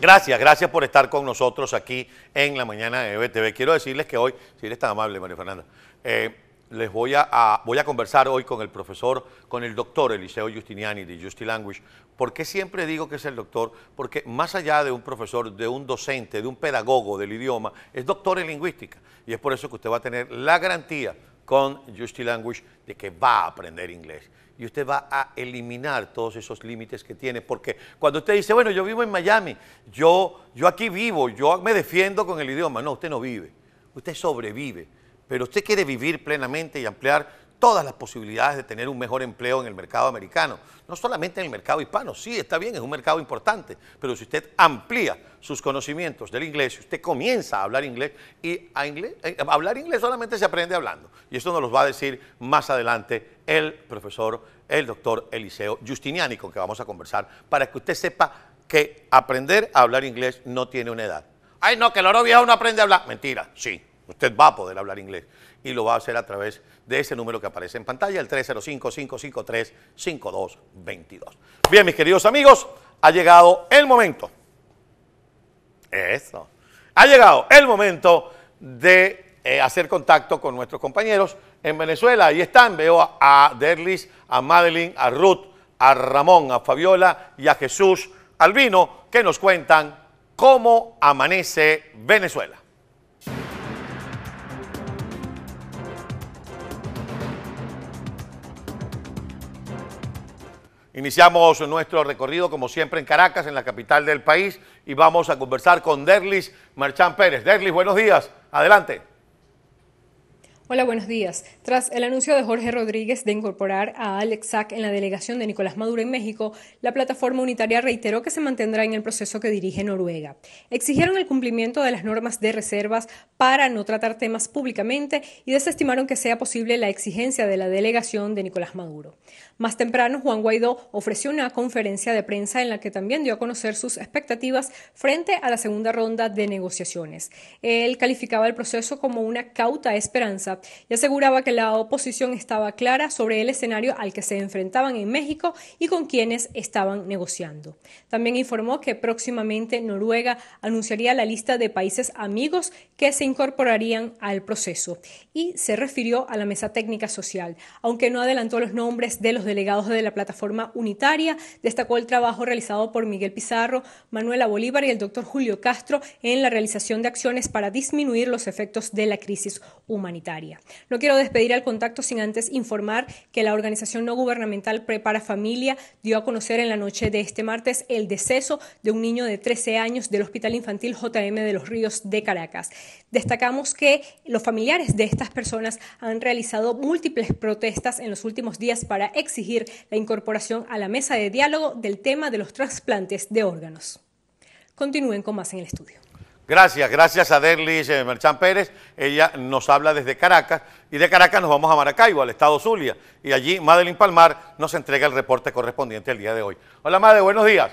Gracias, gracias por estar con nosotros aquí en la mañana de EBTV. Quiero decirles que hoy, si eres tan amable, María Fernanda, eh, les voy a, voy a conversar hoy con el profesor, con el doctor Eliseo Justiniani de Justi Language. ¿Por qué siempre digo que es el doctor? Porque más allá de un profesor, de un docente, de un pedagogo del idioma, es doctor en lingüística. Y es por eso que usted va a tener la garantía con Justy Language de que va a aprender inglés. Y usted va a eliminar todos esos límites que tiene. Porque cuando usted dice, bueno, yo vivo en Miami, yo, yo aquí vivo, yo me defiendo con el idioma. No, usted no vive, usted sobrevive. Pero usted quiere vivir plenamente y ampliar todas las posibilidades de tener un mejor empleo en el mercado americano, no solamente en el mercado hispano, sí, está bien, es un mercado importante, pero si usted amplía sus conocimientos del inglés, si usted comienza a hablar inglés, y eh, hablar inglés solamente se aprende hablando, y esto nos lo va a decir más adelante el profesor, el doctor Eliseo Justiniani, con que vamos a conversar, para que usted sepa que aprender a hablar inglés no tiene una edad. Ay, no, que el oro viejo no aprende a hablar. Mentira, sí, Usted va a poder hablar inglés y lo va a hacer a través de ese número que aparece en pantalla, el 305-553-5222. Bien, mis queridos amigos, ha llegado el momento. Eso. Ha llegado el momento de eh, hacer contacto con nuestros compañeros en Venezuela. Ahí están, veo a Derlis, a Madeline, a Ruth, a Ramón, a Fabiola y a Jesús Albino que nos cuentan cómo amanece Venezuela. Iniciamos nuestro recorrido, como siempre, en Caracas, en la capital del país, y vamos a conversar con Derlis Marchán Pérez. Derlis, buenos días. Adelante. Hola, buenos días. Tras el anuncio de Jorge Rodríguez de incorporar a Alex Sack en la delegación de Nicolás Maduro en México, la plataforma unitaria reiteró que se mantendrá en el proceso que dirige Noruega. Exigieron el cumplimiento de las normas de reservas para no tratar temas públicamente y desestimaron que sea posible la exigencia de la delegación de Nicolás Maduro. Más temprano, Juan Guaidó ofreció una conferencia de prensa en la que también dio a conocer sus expectativas frente a la segunda ronda de negociaciones. Él calificaba el proceso como una cauta esperanza y aseguraba que la oposición estaba clara sobre el escenario al que se enfrentaban en México y con quienes estaban negociando. También informó que próximamente Noruega anunciaría la lista de países amigos que se incorporarían al proceso y se refirió a la mesa técnica social. Aunque no adelantó los nombres de los delegados de la plataforma unitaria, destacó el trabajo realizado por Miguel Pizarro, Manuela Bolívar y el doctor Julio Castro en la realización de acciones para disminuir los efectos de la crisis humanitaria. No quiero despedir al contacto sin antes informar que la organización no gubernamental Prepara Familia dio a conocer en la noche de este martes el deceso de un niño de 13 años del Hospital Infantil JM de los Ríos de Caracas. Destacamos que los familiares de estas personas han realizado múltiples protestas en los últimos días para exigir la incorporación a la mesa de diálogo del tema de los trasplantes de órganos. Continúen con más en el estudio. Gracias, gracias a Derlis eh, Merchán Pérez. Ella nos habla desde Caracas y de Caracas nos vamos a Maracaibo, al estado Zulia. Y allí Madeline Palmar nos entrega el reporte correspondiente el día de hoy. Hola Madre, buenos días.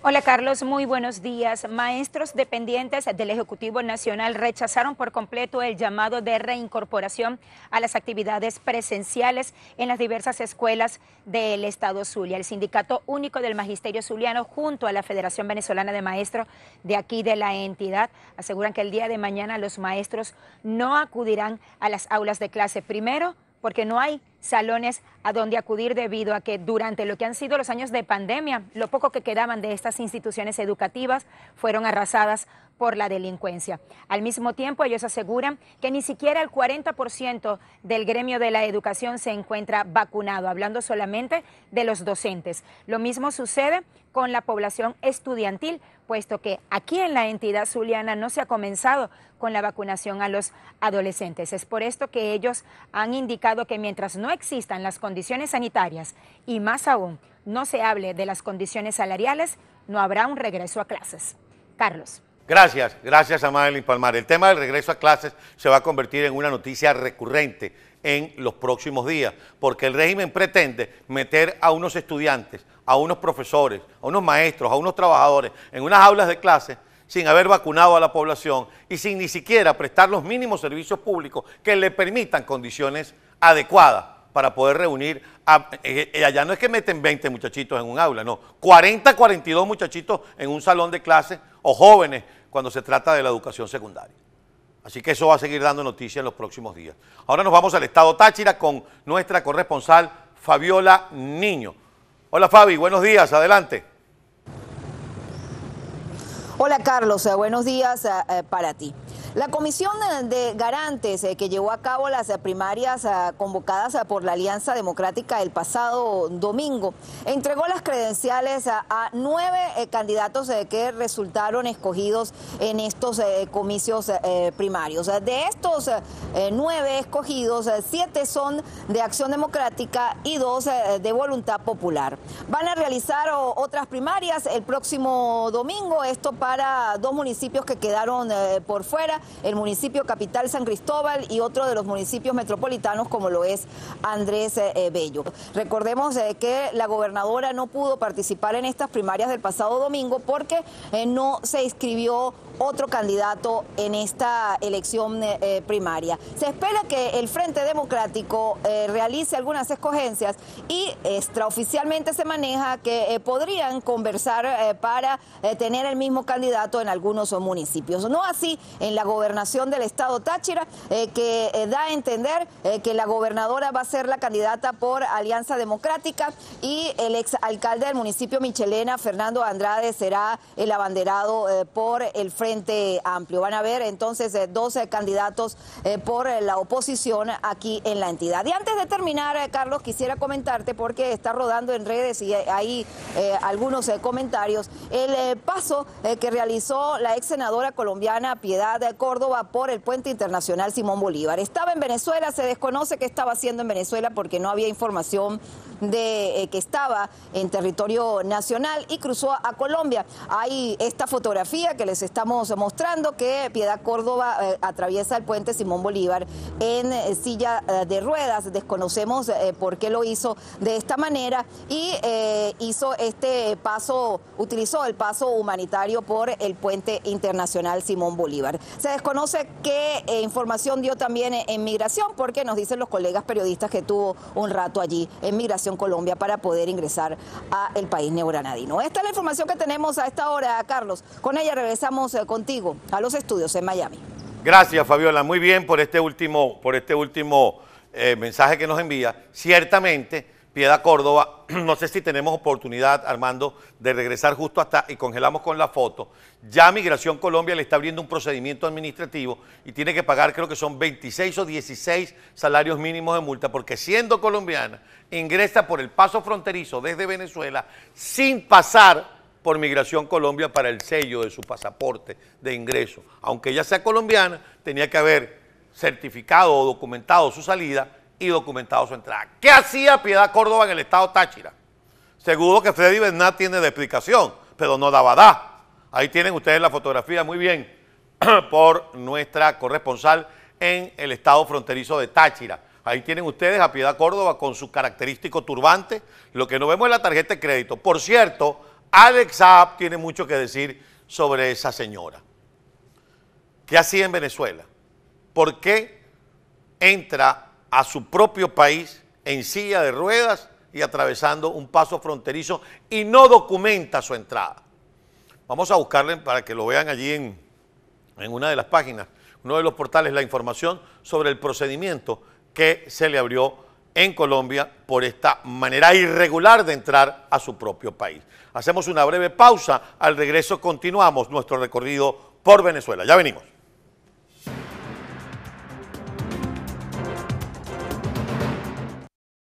Hola Carlos, muy buenos días. Maestros dependientes del Ejecutivo Nacional rechazaron por completo el llamado de reincorporación a las actividades presenciales en las diversas escuelas del Estado Zulia. El Sindicato Único del Magisterio Zuliano junto a la Federación Venezolana de Maestros de aquí de la entidad aseguran que el día de mañana los maestros no acudirán a las aulas de clase. Primero, porque no hay salones a donde acudir debido a que durante lo que han sido los años de pandemia, lo poco que quedaban de estas instituciones educativas fueron arrasadas por la delincuencia. Al mismo tiempo, ellos aseguran que ni siquiera el 40% del gremio de la educación se encuentra vacunado, hablando solamente de los docentes. Lo mismo sucede con la población estudiantil, puesto que aquí en la entidad zuliana no se ha comenzado con la vacunación a los adolescentes. Es por esto que ellos han indicado que mientras no no existan las condiciones sanitarias y más aún no se hable de las condiciones salariales, no habrá un regreso a clases. Carlos. Gracias, gracias a Madeline Palmar. El tema del regreso a clases se va a convertir en una noticia recurrente en los próximos días, porque el régimen pretende meter a unos estudiantes, a unos profesores, a unos maestros, a unos trabajadores en unas aulas de clases sin haber vacunado a la población y sin ni siquiera prestar los mínimos servicios públicos que le permitan condiciones adecuadas para poder reunir, a, eh, eh, allá no es que meten 20 muchachitos en un aula, no, 40, 42 muchachitos en un salón de clase o jóvenes cuando se trata de la educación secundaria. Así que eso va a seguir dando noticias en los próximos días. Ahora nos vamos al estado Táchira con nuestra corresponsal Fabiola Niño. Hola Fabi, buenos días, adelante. Hola Carlos, eh, buenos días para ti. La comisión eh, de garantes eh, que llevó a cabo las eh, primarias convocadas por la Alianza Democrática el pasado domingo entregó las credenciales a nueve candidatos que resultaron escogidos en estos comicios primarios. De estos nueve escogidos, siete son de Acción Democrática y dos de Voluntad Popular. Van a realizar otras primarias el próximo domingo, esto para dos municipios que quedaron por fuera el municipio capital San Cristóbal y otro de los municipios metropolitanos como lo es Andrés eh, eh, Bello. Recordemos eh, que la gobernadora no pudo participar en estas primarias del pasado domingo porque no se inscribió otro candidato en esta elección eh, eh, primaria. Se espera que el Frente Democrático eh, realice algunas escogencias y extraoficialmente se maneja que podrían conversar para tener el mismo candidato en algunos municipios. No así en la gobernación del estado Táchira, que da a entender que la gobernadora va a ser la candidata por Alianza Democrática y el exalcalde del municipio Michelena, Fernando Andrade, será el abanderado por el Frente Amplio. Van a ver entonces 12 eh, candidatos eh, por eh, la oposición aquí en la entidad. Y antes de terminar, Carlos, quisiera comentarte, porque está rodando en redes y hay algunos comentarios, el paso que realizó la ex senadora colombiana Piedad de Córdoba por el puente internacional Simón Bolívar. Estaba en Venezuela, se desconoce qué estaba haciendo en Venezuela porque no había información de que estaba en territorio nacional y cruzó a Colombia. Hay esta fotografía que les estamos mostrando que Piedad Córdoba eh, atraviesa el puente Simón Bolívar en eh, silla eh, de ruedas. Desconocemos por qué lo hizo de esta manera y hizo este paso, utilizó el paso humanitario por el puente internacional Simón Bolívar. Se desconoce qué información dio también en Migración porque nos dicen los colegas periodistas que tuvo un rato allí en Migración Colombia para poder ingresar al país neogranadino. Esta es la información que tenemos a esta hora, Carlos. Con ella regresamos contigo a los estudios en Miami. Gracias, Fabiola. Muy bien por este último, por este último eh, mensaje que nos envía. Ciertamente, Piedad Córdoba, no sé si tenemos oportunidad, Armando, de regresar justo hasta y congelamos con la foto. Ya Migración Colombia le está abriendo un procedimiento administrativo y tiene que pagar, creo que son 26 o 16 salarios mínimos de multa, porque siendo colombiana, ingresa por el paso fronterizo desde Venezuela sin pasar por Migración Colombia para el sello de su pasaporte de ingreso. Aunque ella sea colombiana, tenía que haber certificado o documentado su salida y documentado su entrada. ¿Qué hacía Piedad Córdoba en el estado Táchira? Seguro que Freddy Bernat tiene de explicación, pero no daba da. Ahí tienen ustedes la fotografía muy bien por nuestra corresponsal en el estado fronterizo de Táchira. Ahí tienen ustedes a Piedad Córdoba con su característico turbante. Lo que no vemos es la tarjeta de crédito. Por cierto, Alex Saab tiene mucho que decir sobre esa señora. ¿Qué hacía en Venezuela? ¿Por qué entra a su propio país en silla de ruedas y atravesando un paso fronterizo y no documenta su entrada? Vamos a buscarle para que lo vean allí en, en una de las páginas, uno de los portales, la información sobre el procedimiento que se le abrió en Colombia por esta manera irregular de entrar a su propio país. Hacemos una breve pausa, al regreso continuamos nuestro recorrido por Venezuela. Ya venimos.